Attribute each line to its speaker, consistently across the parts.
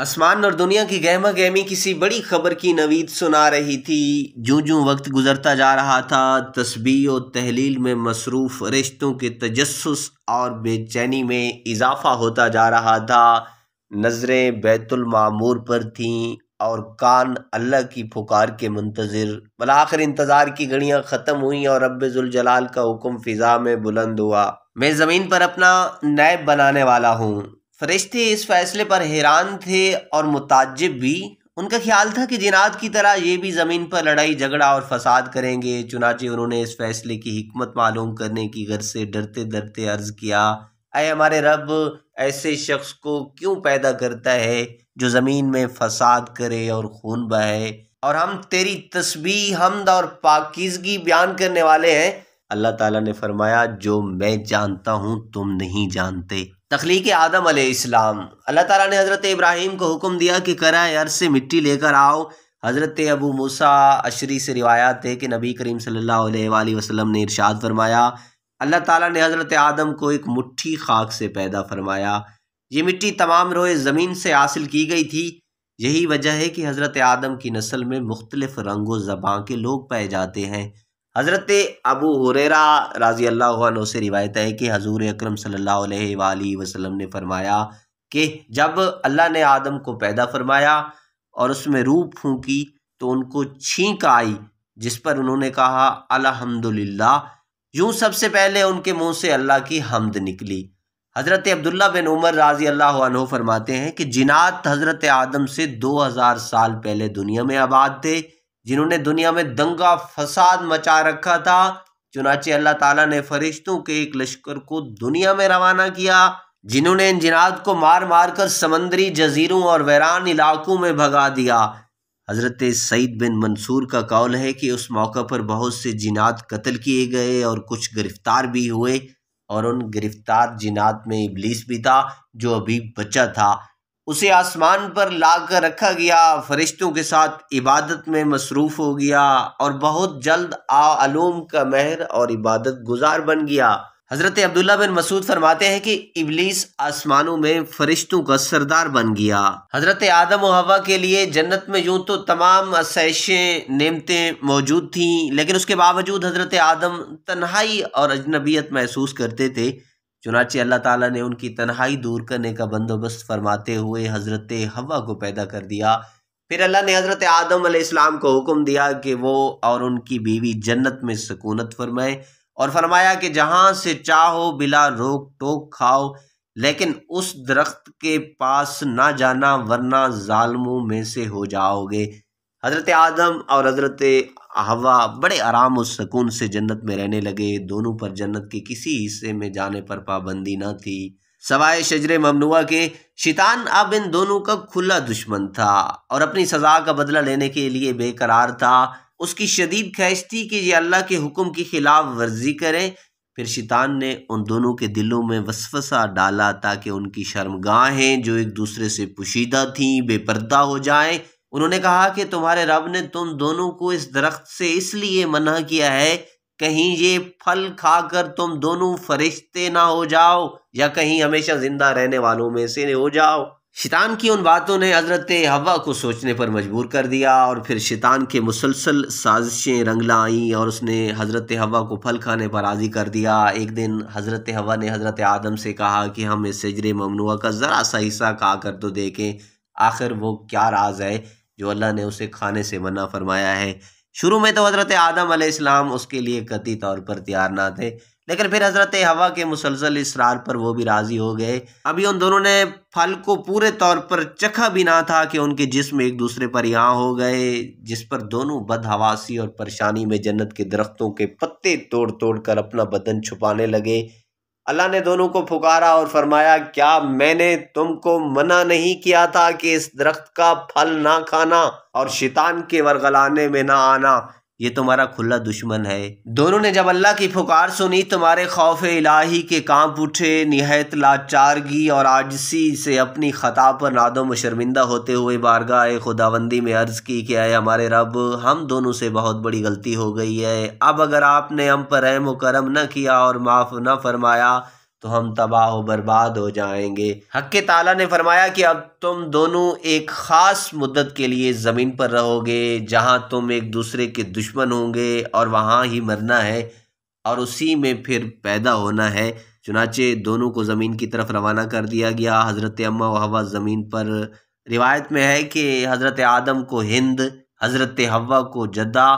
Speaker 1: आसमान और दुनिया की गहमा गहमी किसी बड़ी खबर की नवीद सुना रही थी जो जो वक्त गुजरता जा रहा था तस्बी और तहलील में मसरूफ़ रिश्तों के तजस और बेचैनी में इजाफा होता जा रहा था नज़रें बैतुलमामूर पर थीं और कान अल्लाह की पुकार के मंतज़र आखिर इंतज़ार की घड़ियाँ ख़त्म हुई और रबाल का हुक्म फ़िज़ा में बुलंद हुआ मैं ज़मीन पर अपना नैब बनाने वाला हूँ फरिश्ते इस फैसले पर हैरान थे और मुताजब भी उनका ख्याल था कि जिनात की तरह ये भी ज़मीन पर लड़ाई झगड़ा और फसाद करेंगे चुनाचे उन्होंने इस फैसले की हमत मालूम करने की गर्ज से डरते डरते अर्ज़ किया अय हमारे रब ऐसे शख्स को क्यों पैदा करता है जो ज़मीन में फसाद करे और खून बहे और हम तेरी तस्वीर हमद और पाकिजगी बयान करने वाले हैं अल्लाह ताला ने फरमाया जो मैं जानता हूँ तुम नहीं जानते तख्लीक आदम आसमाम अल्लाह ताला ने हज़रत इब्राहिम को हुक्म दिया कि करा यार से मिट्टी लेकर आओ हज़रत अबू मूसा अशरी से रिवायात है कि नबी करीम सल्ला वसलम ने इरशाद फरमाया अल्लाह ताला ने हज़रत आदम को एक मुट्ठी खाक से पैदा फरमाया ये मिट्टी तमाम रोए ज़मीन से हासिल की गई थी यही वजह है कि हज़रत आदम की नस्ल में मुख्तलिफ़ रंगो ज़बाँ के लोग पाए जाते हैं हज़रत अबू हुरेरा राज़ी अल्लाह से रिवायत है कि हजूर अक्रम सल्ला वसलम ने फरमाया कि जब अल्लाह ने आदम को पैदा फरमाया और उसमें रूप फूकी तो उनको छींक आई जिस पर उन्होंने कहा अल्हम्दुलिल्लाह यूं सबसे पहले उनके मुंह से अल्लाह की हमद निकली हज़रत अब्दुल्ला बिन उमर राजी अल्लाह फरमाते हैं कि जिनात हज़रत आदम से 2000 साल पहले दुनिया में आबाद थे जिन्होंने दुनिया में दंगा फसाद मचा रखा था चुनाचे अल्लाह ताला ने फरिश्तों के एक लश्कर को दुनिया में रवाना किया जिन्होंने इन जिनाद को मार मार कर समंदरी जजीरों और वैरान इलाकों में भगा दिया हज़रत सईद बिन मंसूर का कौल है कि उस मौका पर बहुत से जिनाद कत्ल किए गए और कुछ गिरफ्तार भी हुए और उन गिरफ्तार जिनाद में इबलीस भी था जो अभी बचा था उसे आसमान पर ला कर रखा गया फरिश्तों के साथ इबादत में मसरूफ़ हो गया और बहुत जल्द आलूम का महर और इबादत गुजार बन गया हज़रत अब्दुल्ला बिन मसूद फरमाते हैं कि इबलीस आसमानों में फरिश्तों का सरदार बन गया हज़रत आदम हवा के लिए जन्नत में यूं तो तमाम आसाइशें नेमतें मौजूद थीं लेकिन उसके बावजूद हज़रत आदम तन्हाई और अजनबियत महसूस करते थे चुनाचे अल्लाह ताला ने उनकी तन्हाई दूर करने का बंदोबस्त फरमाते हुए हज़रत हवा को पैदा कर दिया फिर अल्लाह ने हज़रत आदम इस्लाम को हुक्म दिया कि वो और उनकी बीवी जन्नत में सकूनत फरमाए और फरमाया कि जहाँ से चाहो बिला रोक टोक खाओ लेकिन उस दरख्त के पास ना जाना वरना ालमों में से हो जाओगे हज़रत आदम और हज़रत हवा बड़े आराम और सुकून से जन्नत में रहने लगे दोनों पर जन्नत के किसी हिस्से में जाने पर पाबंदी न थी सवाए शजर ममनुआ के शैतान अब इन दोनों का खुला दुश्मन था और अपनी सज़ा का बदला लेने के लिए बेकरार था उसकी शदीद ख्वाहिश थी कि ये अल्लाह के हुक्म की खिलाफ वर्जी करें फिर शैतान ने उन दोनों के दिलों में वसवसा डाला ताकि उनकी शर्मगाहें जो एक दूसरे से पुशीदा थीं बेपर्दा हो जाएं उन्होंने कहा कि तुम्हारे रब ने तुम दोनों को इस दरख्त से इसलिए मना किया है कहीं ये फल खाकर तुम दोनों फरिश्ते ना हो जाओ या कहीं हमेशा जिंदा रहने वालों में से हो जाओ शैतान की उन बातों ने हजरत हवा को सोचने पर मजबूर कर दिया और फिर शैतान के मुसलसल साजिशें रंगला आईं और उसने हज़रत हवा को फल खाने पर राज़ी कर दिया एक दिन हज़रत हवा ने हज़रत आदम से कहा कि हम इस सजरे ममनुआ का ज़रा सा हिस्सा खा कर तो देखें आखिर वो क्या राज है जो अल्लाह ने उसे खाने से मना फरमाया है शुरू में तो हज़रत आदम आसमाम उसके लिए कती तौर पर तैयार ना थे लेकिन फिर हज़रत हवा के मुसलसल इसरार पर वो भी राज़ी हो गए अभी उन दोनों ने फल को पूरे तौर पर चखा भी ना था कि उनके जिस्म एक दूसरे पर यहाँ हो गए जिस पर दोनों बदहवासी और परेशानी में जन्नत के दरख्तों के पत्ते तोड़ तोड़ कर अपना बदन छुपाने लगे अल्लाह ने दोनों को पुकारा और फरमाया क्या मैंने तुमको मना नहीं किया था कि इस दरख्त का फल ना खाना और शैतान के वरगलाने में ना आना ये तुम्हारा खुला दुश्मन है दोनों ने जब अल्लाह की पुकार सुनी तुम्हारे खौफ इलाही के कांप उठे नहायत लाचारगी और आजसी से अपनी ख़ता पर नादों शर्मिंदा होते हुए बारगाह खुदाबंदी में अर्ज़ की कि आए हमारे रब हम दोनों से बहुत बड़ी गलती हो गई है अब अगर आपने हम पर रहम करम न किया और माफ़ न फरमाया तो हम तबाह व बर्बाद हो जाएंगे हक ताला ने फरमाया कि अब तुम दोनों एक ख़ास मुद्दत के लिए ज़मीन पर रहोगे जहाँ तुम एक दूसरे के दुश्मन होंगे और वहाँ ही मरना है और उसी में फिर पैदा होना है चुनाचे दोनों को ज़मीन की तरफ रवाना कर दिया गया हज़रत अम्मा हवा ज़मीन पर रिवायत में है कि हज़रत आदम को हिंद हज़रत हवा को जद्दा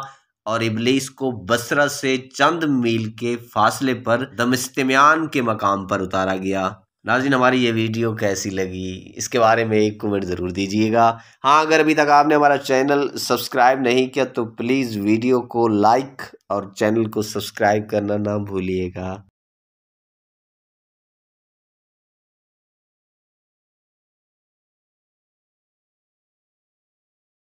Speaker 1: और इबलीस को बसरा से चंद मील के फासले पर दमिस्तम्यान के मकाम पर उतारा गया नाजिन हमारी ये वीडियो कैसी लगी इसके बारे में एक कमेंट ज़रूर दीजिएगा हाँ अगर अभी तक आपने हमारा चैनल सब्सक्राइब नहीं किया तो प्लीज़ वीडियो को लाइक और चैनल को सब्सक्राइब करना ना भूलिएगा